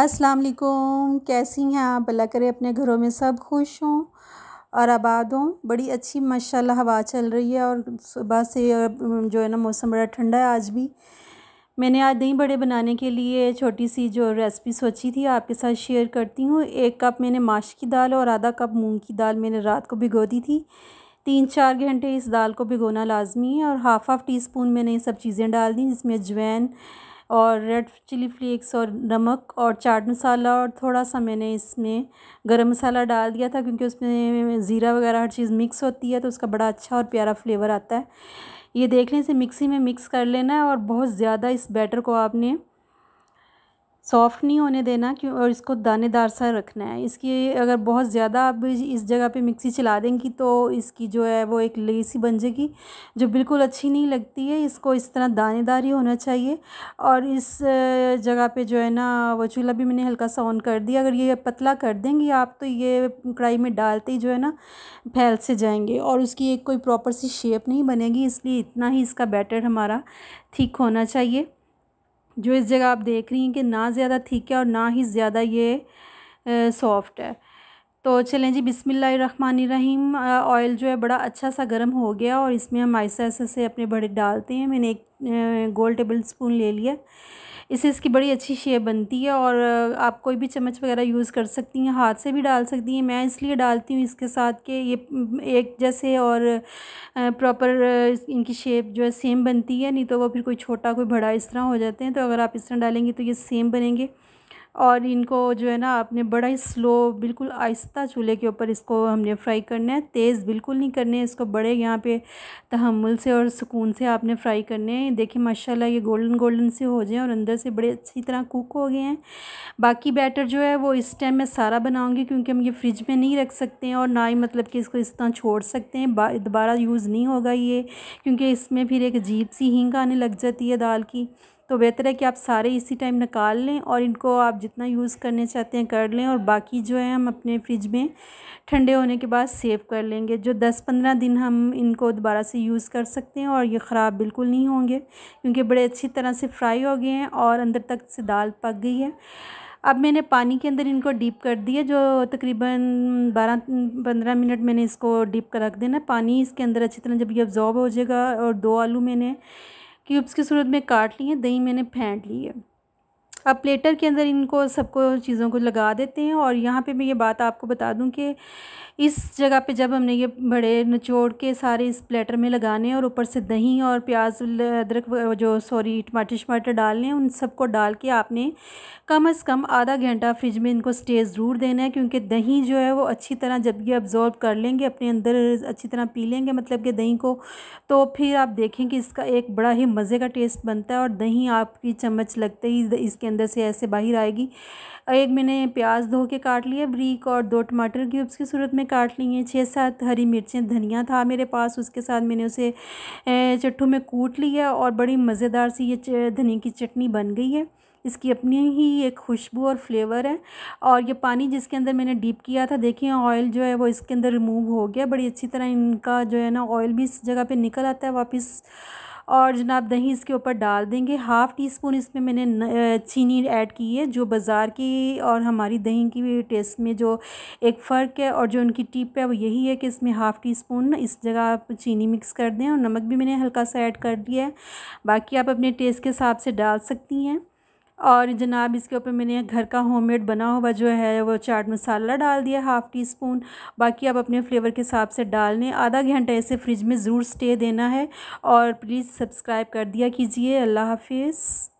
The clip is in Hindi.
अस्सलाम वालेकुम कैसी हैं आप अल्लाह करे अपने घरों में सब खुश हों और आबाद हों बड़ी अच्छी माशाल्लाह हवा चल रही है और सुबह से जो है ना मौसम बड़ा ठंडा है आज भी मैंने आज दही बड़े बनाने के लिए छोटी सी जो रेसिपी सोची थी आपके साथ शेयर करती हूँ एक कप मैंने माश की दाल और आधा कप मूंग की दाल मैंने रात को भिगो दी थी तीन चार घंटे इस दाल को भिगोना लाजमी है और हाफ़ हाफ़ टी स्पून मैंने ये सब चीज़ें डाल दी जिसमें अजवैन और रेड चिली फ्लेक्स और नमक और चाट मसाला और थोड़ा सा मैंने इसमें गरम मसाला डाल दिया था क्योंकि उसमें ज़ीरा वगैरह हर चीज़ मिक्स होती है तो उसका बड़ा अच्छा और प्यारा फ्लेवर आता है ये देखने से मिक्सी में मिक्स कर लेना है और बहुत ज़्यादा इस बैटर को आपने सॉफ़्ट नहीं होने देना क्यों और इसको दानेदार सा रखना है इसकी अगर बहुत ज़्यादा आप इस जगह पे मिक्सी चला देंगी तो इसकी जो है वो एक लेसी बन जाएगी जो बिल्कुल अच्छी नहीं लगती है इसको इस तरह दानेदार ही होना चाहिए और इस जगह पे जो है ना वो चूल्हा भी मैंने हल्का सा ऑन कर दिया अगर ये पतला कर देंगी आप तो ये कढ़ाई में डालते ही जो है ना फैल से जाएंगे और उसकी एक कोई प्रॉपर सी शेप नहीं बनेगी इसलिए इतना ही इसका बैटर हमारा ठीक होना चाहिए जो इस जगह आप देख रही हैं कि ना ज़्यादा ठीक है और ना ही ज़्यादा ये सॉफ्ट है तो चलें जी बिसमीम ऑयल जो है बड़ा अच्छा सा गर्म हो गया और इसमें हम ऐसे ऐसे से अपने बड़े डालते हैं मैंने एक गोल टेबल स्पून ले लिया इससे इसकी बड़ी अच्छी शेप बनती है और आप कोई भी चम्मच वगैरह यूज़ कर सकती हैं हाथ से भी डाल सकती हैं मैं इसलिए डालती हूँ इसके साथ के ये एक जैसे और प्रॉपर इनकी शेप जो है सेम बनती है नहीं तो वो फिर कोई छोटा कोई बड़ा इस तरह हो जाते हैं तो अगर आप इस तरह डालेंगे तो ये सेम बनेंगे और इनको जो है ना आपने बड़ा ही स्लो बिल्कुल आहिस्ता चूल्हे के ऊपर इसको हमने फ्राई करना है तेज़ बिल्कुल नहीं करने इसको बड़े यहाँ पे तहमुल से और सुकून से आपने फ्राई करने हैं देखिए माशाल्लाह ये गोल्डन गोल्डन से हो जाए और अंदर से बड़े अच्छी तरह कुक हो गए हैं बाकी बैटर जो है वो इस टाइम मैं सारा बनाऊँगी क्योंकि हम ये फ्रिज में नहीं रख सकते हैं और ना ही मतलब कि इसको इस तरह छोड़ सकते हैं दोबारा यूज़ नहीं होगा ये क्योंकि इसमें फिर एक अजीब सी हींग आने लग जाती है दाल की तो बेहतर है कि आप सारे इसी टाइम निकाल लें और इनको आप जितना यूज़ करने चाहते हैं कर लें और बाकी जो है हम अपने फ्रिज में ठंडे होने के बाद सेव कर लेंगे जो दस पंद्रह दिन हम इनको दोबारा से यूज़ कर सकते हैं और ये ख़राब बिल्कुल नहीं होंगे क्योंकि बड़े अच्छी तरह से फ्राई हो गए हैं और अंदर तक से दाल पक गई है अब मैंने पानी के अंदर इनको डीप कर दिया जो तकरीबन 12 पंद्रह मिनट मैंने इसको डीप कर रख देना पानी इसके अंदर अच्छी तरह जब ये अब्जॉर्ब हो जाएगा और दो आलू मैंने क्यूब्स की सूरत में काट ली है दही मैंने फेंट ली है अब प्लेटर के अंदर इनको सबको चीज़ों को लगा देते हैं और यहाँ पे मैं ये बात आपको बता दूँ कि इस जगह पे जब हमने ये बड़े निचोड़ के सारे इस प्लेटर में लगाने और ऊपर से दही और प्याज अदरक जो सॉरी टमाटर शमाटर डालने उन सबको डाल के आपने कम अज़ कम आधा घंटा फ्रिज में इनको स्टे ज़रूर देना है क्योंकि दही जो है वो अच्छी तरह जब ये अब्जॉर्ब कर लेंगे अपने अंदर अच्छी तरह पी लेंगे मतलब कि दही को तो फिर आप देखें कि इसका एक बड़ा ही मज़े का टेस्ट बनता है और दही आपकी चम्मच लगते ही इसके अंदर अंदर से ऐसे बाहर आएगी एक मैंने प्याज धो के काट लिए ब्रीक और दो टमाटर क्यूब्स की सूरत में काट ली लिए छः सात हरी मिर्चें धनिया था मेरे पास उसके साथ मैंने उसे चट्ठू में कूट लिया और बड़ी मज़ेदार सी ये धनिया की चटनी बन गई है इसकी अपनी ही एक खुशबू और फ्लेवर है और ये पानी जिसके अंदर मैंने डीप किया था देखिए ऑयल जो है वो इसके अंदर रिमूव हो गया बड़ी अच्छी तरह इनका जो है ना ऑयल भी इस जगह पे निकल आता है वापस और जनाब दही इसके ऊपर डाल देंगे हाफ़ टी स्पून इसमें मैंने चीनी ऐड की है जो बाज़ार की और हमारी दही की टेस्ट में जो एक फ़र्क है और जो उनकी टिप है वो यही है कि इसमें हाफ़ टी स्पून इस जगह आप चीनी मिक्स कर दें और नमक भी मैंने हल्का सा ऐड कर दिया है बाकी आप अपने टेस्ट के हिसाब से डाल सकती हैं और जनाब इसके ऊपर मैंने घर का होममेड बना हुआ जो है वो चाट मसाला डाल दिया हाफ़ टी स्पून बाकी आप अपने फ्लेवर के हिसाब से डाल लें आधा घंटा इसे फ्रिज में ज़रूर स्टे देना है और प्लीज़ सब्सक्राइब कर दिया कीजिए अल्लाह हाफिज़